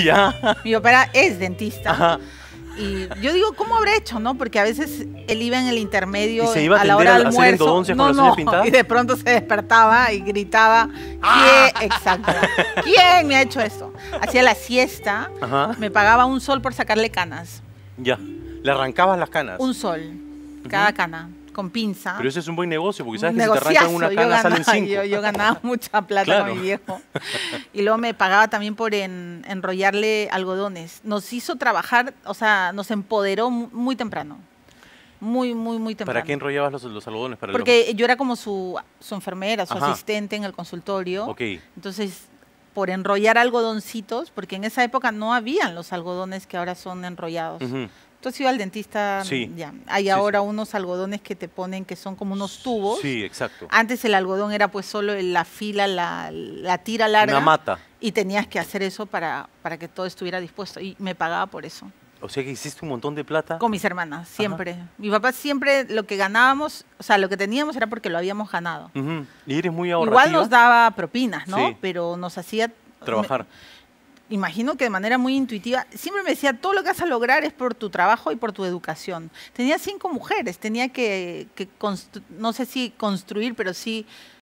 Mi opera es dentista. Y yo digo, ¿cómo habrá hecho, no? Porque a veces él iba en el intermedio a, la hora del almuerzo. y de pronto se despertaba y gritaba, ¿Quién me ha hecho esto? Hacía la siesta, me pagaba un sol por sacarle canas. Ya. ¿Le arrancabas las canas? Un sol, cada cana con pinza. Pero ese es un buen negocio, porque sabes que si te arrancan una cana salen Yo, ganaba mucha plata con mi viejo. Y luego me pagaba también por enrollarle algodones. Nos hizo trabajar, o sea, nos empoderó muy temprano. Muy, muy, muy temprano. ¿Para qué enrollabas los, algodones? Para porque yo era como su, enfermera, su asistente en el consultorio. Entonces por enrollar algodoncitos, porque en esa época no habían los algodones que ahora son enrollados. Tú has al dentista. Ya. Hay ahora unos algodones que te ponen que son como unos tubos. Sí, exacto. Antes el algodón era pues solo la fila, la, tira larga. Una mata. Y tenías que hacer eso para, para que todo estuviera dispuesto. Y me pagaba por eso. O sea que hiciste un montón de plata. Con mis hermanas, siempre. Mi papá siempre lo que ganábamos, o sea, lo que teníamos era porque lo habíamos ganado. Y eres muy ahorrativa. Igual nos daba propinas, ¿no? Pero nos hacía... Trabajar imagino que de manera muy intuitiva, siempre me decía, todo lo que vas a lograr es por tu trabajo y por tu educación. Tenía cinco mujeres, tenía que, no sé si construir, pero sí